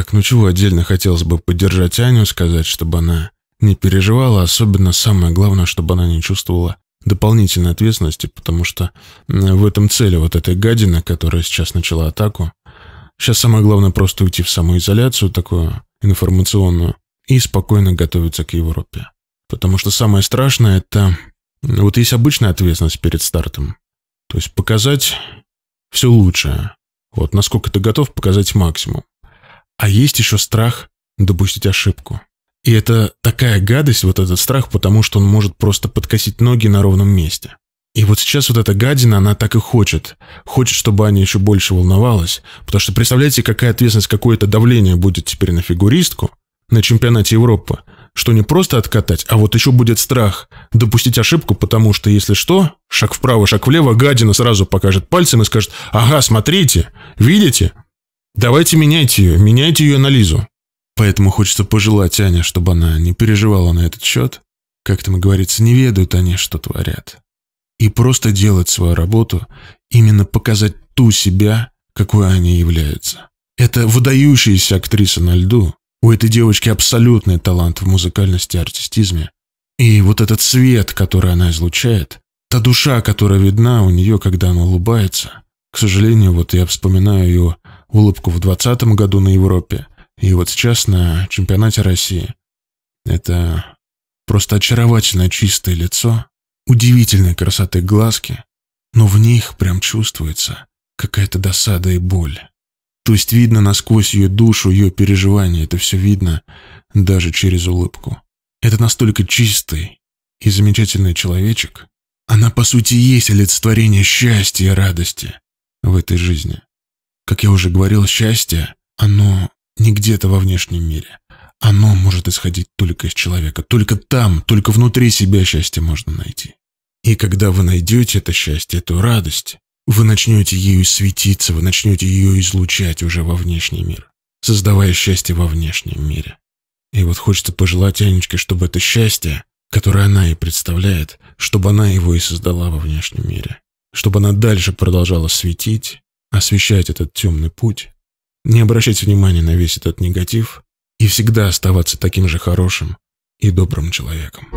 Так, ну чего отдельно хотелось бы поддержать Аню, сказать, чтобы она не переживала, особенно самое главное, чтобы она не чувствовала дополнительной ответственности, потому что в этом цели вот этой гадины, которая сейчас начала атаку, сейчас самое главное просто уйти в самоизоляцию такую информационную и спокойно готовиться к Европе. Потому что самое страшное это... Вот есть обычная ответственность перед стартом. То есть показать все лучшее. Вот насколько ты готов показать максимум. А есть еще страх допустить ошибку. И это такая гадость, вот этот страх, потому что он может просто подкосить ноги на ровном месте. И вот сейчас вот эта гадина, она так и хочет. Хочет, чтобы Аня еще больше волновалась. Потому что представляете, какая ответственность, какое это давление будет теперь на фигуристку на чемпионате Европы. Что не просто откатать, а вот еще будет страх допустить ошибку, потому что если что, шаг вправо, шаг влево, гадина сразу покажет пальцем и скажет, ага, смотрите, видите, Давайте меняйте ее, меняйте ее на Лизу. Поэтому хочется пожелать Ане, чтобы она не переживала на этот счет. Как там говорится, не ведают они, что творят. И просто делать свою работу, именно показать ту себя, какой они являются. Это выдающаяся актриса на льду. У этой девочки абсолютный талант в музыкальности и артистизме. И вот этот свет, который она излучает, та душа, которая видна у нее, когда она улыбается. К сожалению, вот я вспоминаю ее улыбку в 2020 году на Европе, и вот сейчас на чемпионате России. Это просто очаровательно чистое лицо, удивительной красоты глазки, но в них прям чувствуется какая-то досада и боль. То есть видно насквозь ее душу, ее переживания, это все видно даже через улыбку. Это настолько чистый и замечательный человечек. Она, по сути, есть олицетворение счастья и радости в этой жизни. Как я уже говорил, счастье, оно не где-то во внешнем мире. Оно может исходить только из человека. Только там, только внутри себя счастье можно найти. И когда вы найдете это счастье, эту радость, вы начнете ею светиться, вы начнете ее излучать уже во внешний мир, создавая счастье во внешнем мире. И вот хочется пожелать Анечке, чтобы это счастье, которое она и представляет, чтобы она его и создала во внешнем мире. Чтобы она дальше продолжала светить, освещать этот темный путь, не обращать внимания на весь этот негатив и всегда оставаться таким же хорошим и добрым человеком.